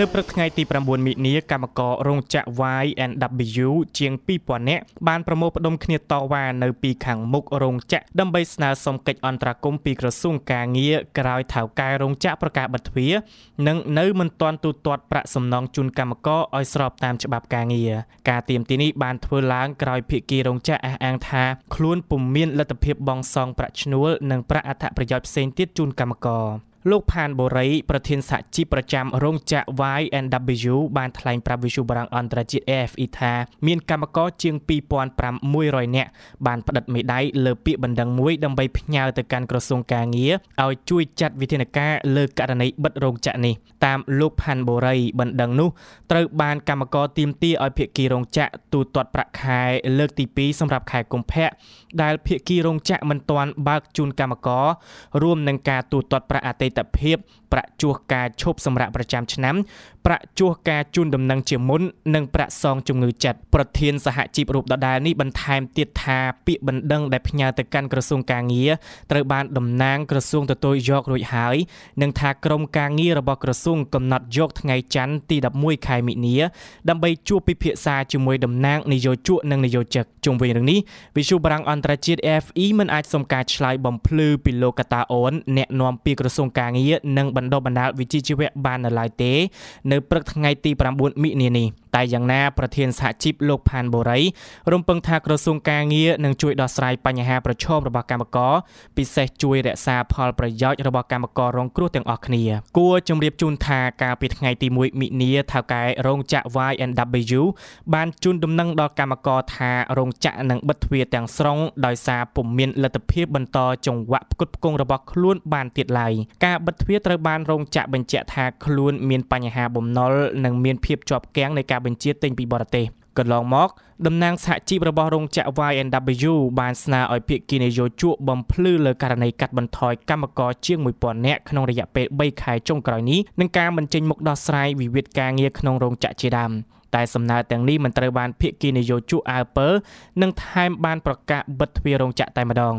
នៅព្រឹកថ្ងៃទី9មិនិនាកម្មកររោងចក្រ Y&W ជាង2000នាក់បានប្រមូលផ្តុំគ្នាតវ៉ានៅពីខាងមុខរោងចក្រដើម្បីស្នើសុំកិច្ចអន្តរាគមន៍ពីក្រសួងការងារក្រោយថៅកែរោងចក្រប្រកាសបិទទ្វារនិងនៅមិនទាន់ទូទាត់ប្រាក់សំណងជូនកម្មករឲ្យស្របតាមច្បាប់ការងារការទាមទារនេះបានធ្វើឡើងក្រោយភាគីរោងចក្រអះអាងថាខ្លួនពុំមានលទ្ធភាពបង់សងប្រាក់ឈ្នួលនិងប្រាក់អត្ថប្រយោជន៍ផ្សេងទៀតជូនកម្មករលោកផានបូរីប្រធានសហជីពប្រចាំរោងចក្រ Y&W បានថ្លែងប្រាប់វិទ្យុបារាំងអន្តរជាតិ AFE ថាមានកម្មករជាង2500នាក់បានផ្តិតមេដៃលើពាក្យបណ្ដឹងមួយដើម្បីផ្ញើទៅកាន់ក្រសួងការងារឲ្យជួយចាត់វិធានការលើករណីបិទរោងចក្រនេះតាមលោកផានបូរីបណ្ដឹងនោះត្រូវបានកម្មករទាមទារឲ្យភាគីរោងចក្រទូទាត់ប្រាក់ខែលើកទី2សម្រាប់ខែកុម្ភៈដែលភាគីរោងចក្រមិនទាន់បើកជូនកម្មកររួមនឹងការទូទាត់ប្រាក់អតីតតភាពប្រាក់ជួសការឈប់សម្រាកប្រចាំឆ្នាំ ប្រាក់ជួសការជូនដំណឹងជាមុននិងប្រាក់សងជំងឺចិត្តប្រធានសហជីពរូបដដែលនេះបន្ថែមទៀតថាពាក្យបណ្ដឹងដែលផ្ញើទៅកាន់ក្រសួងការងារត្រូវបានតំណាងក្រសួងទទួលយករួចហើយនិងថាក្រមការងាររបស់ក្រសួងកំណត់យកថ្ងៃច័ន្ទទី11ខែមិនិនាដើម្បី ជួបពិភាក្សាជាមួយតំណាងនយោជកនិងនយោជិកជុំវិញរឿងនេះវិទ្យុបារាំងអន្តរជាតិ FE មិនអាចសុំការឆ្លើយបំភ្លឺពីលោកកាតាអូនអ្នកនាំពាក្យក្រសួងការការងារនិងបណ្ដុះបណ្ដាលវិជ្ជាជីវៈបាននៅឡើយទេនៅព្រឹកថ្ងៃទី9មិនិនានេះ។តែយ៉ាងណាប្រធានសហជីពលោកផានបូរីរំពឹងថាក្រសួងការងារនឹងជួយដោះស្រាយបញ្ហាប្រឈមរបស់កម្មករពិសេសជួយរក្សាផលប្រយោជន៍របស់កម្មកររងគ្រោះទាំងអស់គ្នាគួរជម្រាបជូនថាកាលពីថ្ងៃទី1មិនិនាថៅកែរោងចក្រ Y&W បានជូនដំណឹងដល់កម្មករថារោងចក្រនឹងបិទទ្វារទាំងស្រុងដោយសារពុំមានលទ្ធភាព បន្តចង្វាក់ផ្គត់ផ្គង់របស់ខ្លួន បានទៀតឡើយការបិទទ្វារត្រូវបានរោងចក្របញ្ជាក់ថាខ្លួនមានបញ្ហាបំណុលនិងមានភាពជាប់គាំងនៃការបញ្ជាទិញពីបរទេសកន្លងមកតំណាងសហជីពរបស់រោងចក្រ Y&W បានស្នើឲ្យភាគីនយោជកបំភ្លឺលើករណីកាត់បន្ថយកម្មករជាង1000នាក់ក្នុងរយៈពេល3ខែចុងក្រោយនេះនឹងការមិនចេញមុខដោះស្រាយវិវាទការងារក្នុងរោងចក្រជាដើមតែសំណើទាំងនេះមិនត្រូវបានភាគីនយោជកអើពើនិងថែមបានប្រកាសបិទទ្វាររោងចក្រតែម្ដង